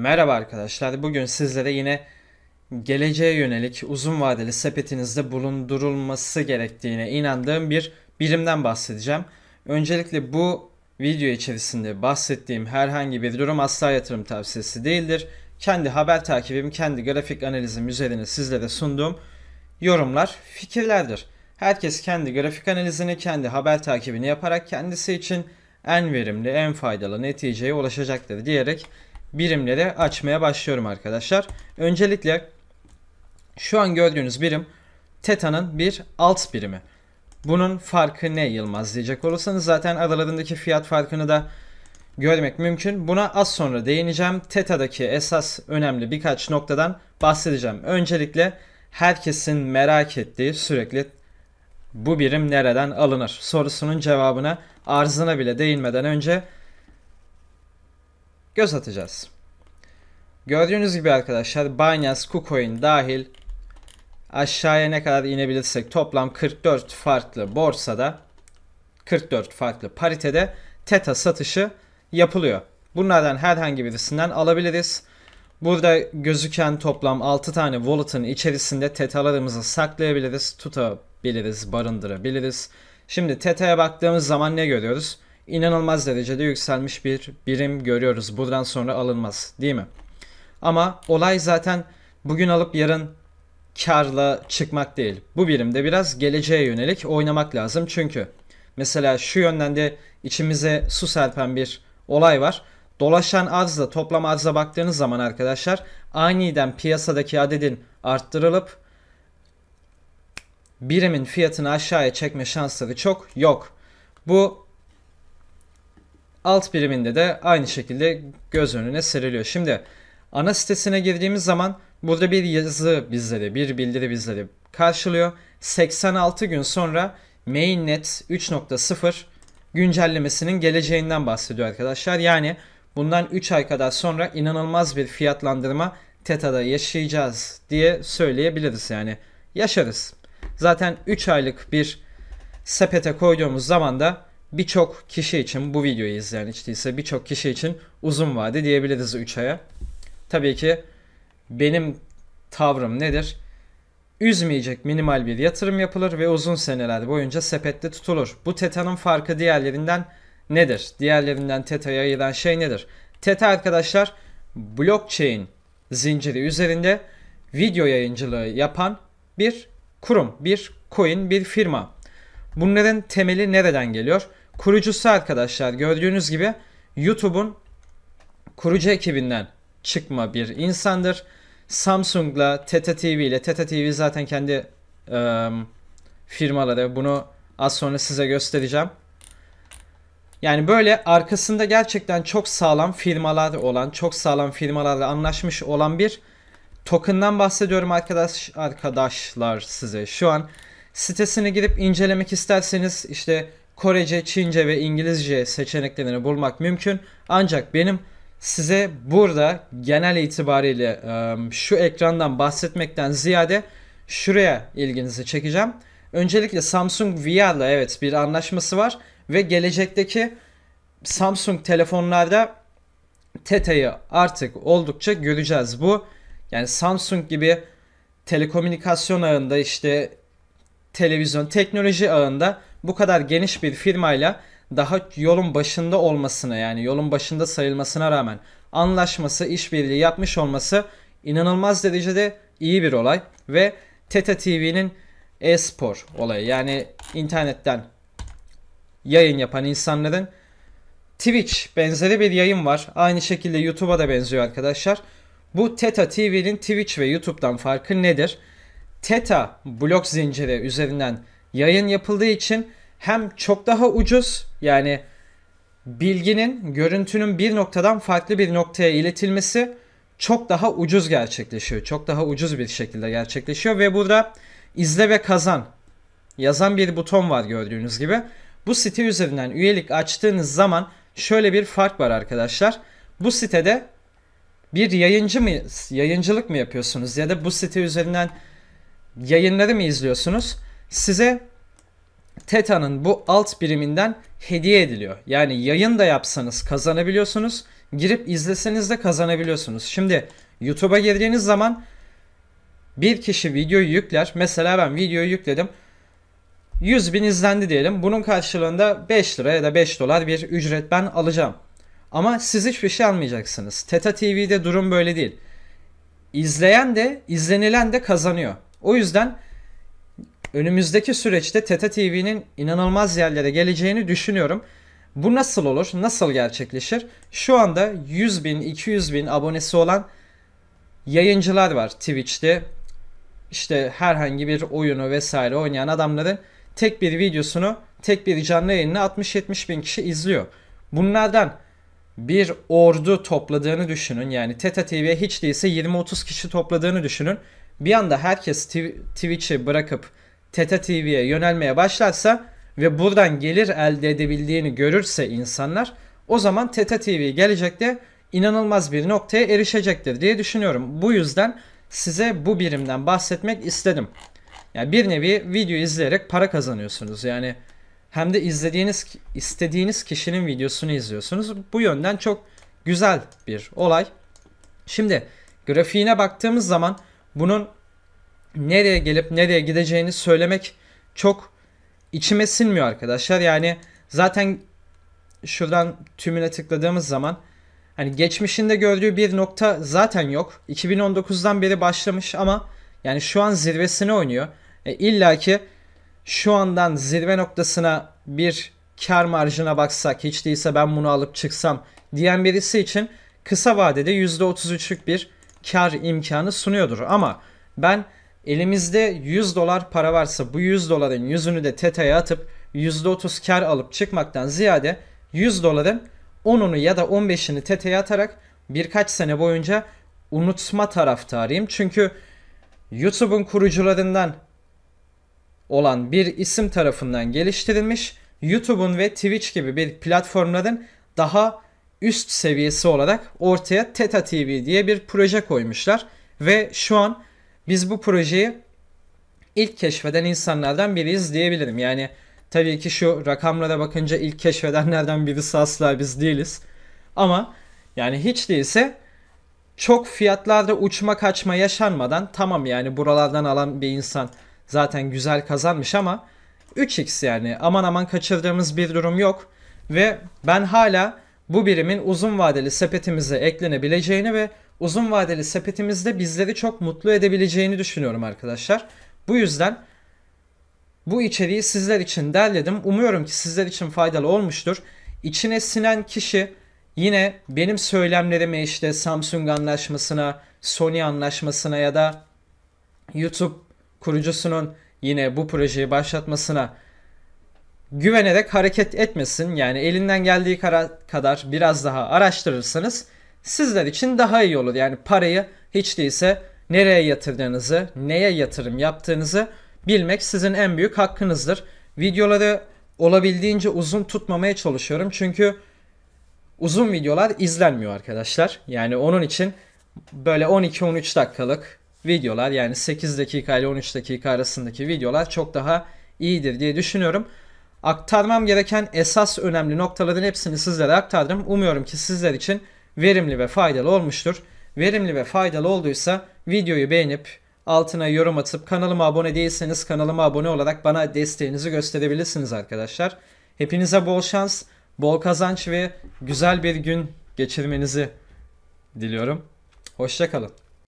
Merhaba arkadaşlar. Bugün sizlere yine geleceğe yönelik uzun vadeli sepetinizde bulundurulması gerektiğine inandığım bir birimden bahsedeceğim. Öncelikle bu video içerisinde bahsettiğim herhangi bir durum asla yatırım tavsiyesi değildir. Kendi haber takibim, kendi grafik analizim üzerine sizlere sunduğum yorumlar, fikirlerdir. Herkes kendi grafik analizini, kendi haber takibini yaparak kendisi için en verimli, en faydalı neticeye ulaşacaktır diyerek birimleri açmaya başlıyorum arkadaşlar. Öncelikle şu an gördüğünüz birim Teta'nın bir alt birimi. Bunun farkı ne Yılmaz diyecek olursanız zaten aralarındaki fiyat farkını da görmek mümkün. Buna az sonra değineceğim. Teta'daki esas önemli birkaç noktadan bahsedeceğim. Öncelikle herkesin merak ettiği sürekli bu birim nereden alınır sorusunun cevabına arzına bile değinmeden önce göz atacağız. Gördüğünüz gibi arkadaşlar Binance, KuCoin dahil aşağıya ne kadar inebilirsek toplam 44 farklı borsada 44 farklı paritede TETA satışı yapılıyor. Bunlardan herhangi birisinden alabiliriz. Burada gözüken toplam 6 tane wallet'ın içerisinde TETA'larımızı saklayabiliriz, tutabiliriz, barındırabiliriz. Şimdi TETA'ya baktığımız zaman ne görüyoruz? inanılmaz derecede yükselmiş bir birim görüyoruz. Buradan sonra alınmaz değil mi? Ama olay zaten bugün alıp yarın karla çıkmak değil. Bu birimde biraz geleceğe yönelik oynamak lazım. Çünkü mesela şu yönden de içimize su serpen bir olay var. Dolaşan arzla toplam arza baktığınız zaman arkadaşlar aniden piyasadaki adedin arttırılıp birimin fiyatını aşağıya çekme şansları çok yok. Bu Alt biriminde de aynı şekilde göz önüne seriliyor. Şimdi ana sitesine girdiğimiz zaman burada bir yazı bizleri, bir bildiri bizleri karşılıyor. 86 gün sonra mainnet 3.0 güncellemesinin geleceğinden bahsediyor arkadaşlar. Yani bundan 3 ay kadar sonra inanılmaz bir fiyatlandırma TETA'da yaşayacağız diye söyleyebiliriz yani. Yaşarız. Zaten 3 aylık bir sepete koyduğumuz zaman da birçok kişi için bu videoyu izleyen hiç birçok kişi için uzun vade diyebiliriz 3 aya. Tabii ki benim tavrım nedir? Üzmeyecek minimal bir yatırım yapılır ve uzun seneler boyunca sepette tutulur. Bu TETA'nın farkı diğerlerinden nedir? Diğerlerinden TETA'ya ayıran şey nedir? TETA arkadaşlar blockchain zinciri üzerinde video yayıncılığı yapan bir kurum, bir coin, bir firma. Bunların temeli nereden geliyor? Kurucusu arkadaşlar gördüğünüz gibi YouTube'un kurucu ekibinden çıkma bir insandır. Samsung'la, Teta TV ile, Teta TV zaten kendi e, firmaları. Bunu az sonra size göstereceğim. Yani böyle arkasında gerçekten çok sağlam firmalar olan, çok sağlam firmalarla anlaşmış olan bir token'dan bahsediyorum arkadaş arkadaşlar size şu an. Sitesine gidip incelemek isterseniz işte Korece, Çince ve İngilizce seçeneklerini bulmak mümkün. Ancak benim size burada genel itibariyle şu ekrandan bahsetmekten ziyade şuraya ilginizi çekeceğim. Öncelikle Samsung VR'la evet bir anlaşması var ve gelecekteki Samsung telefonlarda Teta'yı artık oldukça göreceğiz. Bu yani Samsung gibi telekomünikasyon ağında işte televizyon, teknoloji ağında bu kadar geniş bir firmayla daha yolun başında olmasına yani yolun başında sayılmasına rağmen anlaşması, işbirliği yapmış olması inanılmaz derecede iyi bir olay ve Teta TV'nin e-spor olayı yani internetten yayın yapan insanların Twitch benzeri bir yayın var. Aynı şekilde YouTube'a da benziyor arkadaşlar. Bu Teta TV'nin Twitch ve YouTube'dan farkı nedir? Theta blok zinciri üzerinden yayın yapıldığı için hem çok daha ucuz yani bilginin, görüntünün bir noktadan farklı bir noktaya iletilmesi çok daha ucuz gerçekleşiyor. Çok daha ucuz bir şekilde gerçekleşiyor ve burada izle ve kazan yazan bir buton var gördüğünüz gibi. Bu site üzerinden üyelik açtığınız zaman şöyle bir fark var arkadaşlar. Bu sitede bir yayıncı mı yayıncılık mı yapıyorsunuz ya da bu site üzerinden yayınları mı izliyorsunuz? Size Teta'nın bu alt biriminden hediye ediliyor. Yani yayın da yapsanız kazanabiliyorsunuz. Girip izleseniz de kazanabiliyorsunuz. Şimdi YouTube'a girdiğiniz zaman bir kişi videoyu yükler. Mesela ben videoyu yükledim. 100 bin izlendi diyelim. Bunun karşılığında 5 lira ya da 5 dolar bir ücret ben alacağım. Ama siz hiçbir şey almayacaksınız. Teta TV'de durum böyle değil. İzleyen de izlenilen de kazanıyor. O yüzden önümüzdeki süreçte TETA TV'nin inanılmaz yerlere geleceğini düşünüyorum. Bu nasıl olur? Nasıl gerçekleşir? Şu anda 100 bin, 200 bin abonesi olan yayıncılar var Twitch'te. İşte herhangi bir oyunu vesaire oynayan adamların tek bir videosunu, tek bir canlı yayınını 60-70 bin kişi izliyor. Bunlardan bir ordu topladığını düşünün. Yani Teta TV'ye hiç değilse 20-30 kişi topladığını düşünün bir anda herkes Twitch'i bırakıp Teta TV'ye yönelmeye başlarsa ve buradan gelir elde edebildiğini görürse insanlar o zaman Teta TV gelecekte inanılmaz bir noktaya erişecektir diye düşünüyorum. Bu yüzden size bu birimden bahsetmek istedim. Yani bir nevi video izleyerek para kazanıyorsunuz. Yani hem de izlediğiniz istediğiniz kişinin videosunu izliyorsunuz. Bu yönden çok güzel bir olay. Şimdi grafiğine baktığımız zaman bunun nereye gelip nereye gideceğini söylemek çok içime sinmiyor arkadaşlar. Yani zaten şuradan tümüne tıkladığımız zaman hani geçmişinde gördüğü bir nokta zaten yok. 2019'dan beri başlamış ama yani şu an zirvesini oynuyor. E, İlla ki şu andan zirve noktasına bir kar marjına baksak hiç değilse ben bunu alıp çıksam diyen birisi için kısa vadede %33'lük bir kar imkanı sunuyordur. Ama ben elimizde 100 dolar para varsa bu 100 doların yüzünü de TETA'ya atıp %30 kar alıp çıkmaktan ziyade 100 doların 10'unu ya da 15'ini TETA'ya atarak birkaç sene boyunca unutma taraftarıyım. Çünkü YouTube'un kurucularından olan bir isim tarafından geliştirilmiş YouTube'un ve Twitch gibi bir platformların daha üst seviyesi olarak ortaya Teta TV diye bir proje koymuşlar. Ve şu an biz bu projeyi ilk keşfeden insanlardan biriyiz diyebilirim. Yani tabii ki şu rakamlara bakınca ilk keşfedenlerden birisi asla biz değiliz. Ama yani hiç değilse çok fiyatlarda uçma kaçma yaşanmadan tamam yani buralardan alan bir insan zaten güzel kazanmış ama 3x yani aman aman kaçırdığımız bir durum yok. Ve ben hala bu birimin uzun vadeli sepetimize eklenebileceğini ve uzun vadeli sepetimizde bizleri çok mutlu edebileceğini düşünüyorum arkadaşlar. Bu yüzden bu içeriği sizler için derledim. Umuyorum ki sizler için faydalı olmuştur. İçine sinen kişi yine benim söylemlerimi işte Samsung anlaşmasına, Sony anlaşmasına ya da YouTube kurucusunun yine bu projeyi başlatmasına güvenerek hareket etmesin. Yani elinden geldiği kadar biraz daha araştırırsanız sizler için daha iyi olur. Yani parayı hiç değilse nereye yatırdığınızı, neye yatırım yaptığınızı bilmek sizin en büyük hakkınızdır. Videoları olabildiğince uzun tutmamaya çalışıyorum. Çünkü uzun videolar izlenmiyor arkadaşlar. Yani onun için böyle 12-13 dakikalık videolar yani 8 dakika ile 13 dakika arasındaki videolar çok daha iyidir diye düşünüyorum. Aktarmam gereken esas önemli noktaların hepsini sizlere aktardım. Umuyorum ki sizler için verimli ve faydalı olmuştur. Verimli ve faydalı olduysa videoyu beğenip altına yorum atıp kanalıma abone değilseniz kanalıma abone olarak bana desteğinizi gösterebilirsiniz arkadaşlar. Hepinize bol şans, bol kazanç ve güzel bir gün geçirmenizi diliyorum. Hoşçakalın.